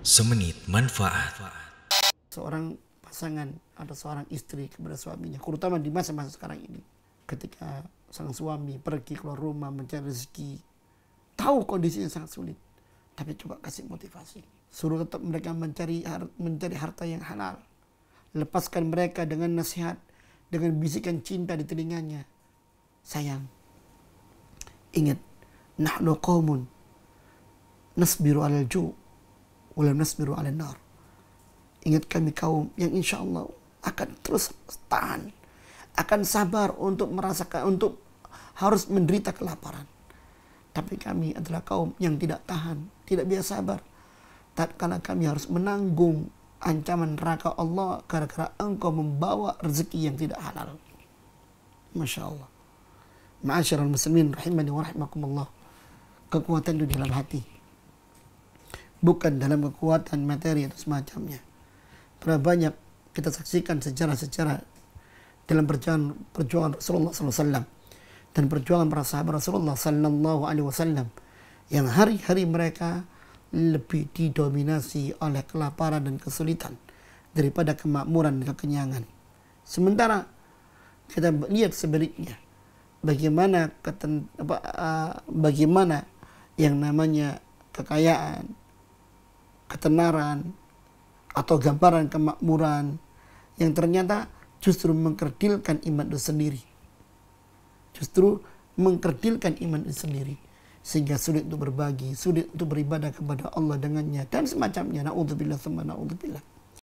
Semenit manfaat. Seorang pasangan atau seorang istri kepada suaminya, terutama di masa-masa sekarang ini, ketika sang suami pergi keluar rumah mencari rezeki, tahu kondisinya sangat sulit, tapi coba kasih motivasi. Suruh tetap mereka mencari mencari harta yang halal. Lepaskan mereka dengan nasihat, dengan bisikan cinta di telinganya. Sayang, ingat, nahnu qawmun nasbiru alal ju' walam nasmiru ala nar. Ingat kami kaum yang insya Allah akan terus tahan, akan sabar untuk merasakan, untuk harus menderita kelaparan. Tapi kami adalah kaum yang tidak tahan, tidak biasa sabar. Tatkala kami harus menanggung ancaman neraka Allah gara-gara engkau membawa rezeki yang tidak halal. Masya Allah. Ma'asyiral muslimin rahimani wa rahimakumullah. Kekuatan itu di dalam hati bukan dalam kekuatan materi atau semacamnya. Berapa banyak kita saksikan sejarah-sejarah dalam perjuangan, perjuangan Rasulullah SAW dan perjuangan para sahabat Rasulullah Sallallahu Alaihi Wasallam yang hari-hari mereka lebih didominasi oleh kelaparan dan kesulitan daripada kemakmuran dan kekenyangan. Sementara kita lihat sebaliknya, bagaimana eh, bagaimana yang namanya kekayaan, ketenaran atau gambaran kemakmuran yang ternyata justru mengkerdilkan iman itu sendiri. Justru mengkerdilkan iman itu sendiri. Sehingga sulit untuk berbagi, sulit untuk beribadah kepada Allah dengannya dan semacamnya. Na'udzubillah, na'udzubillah.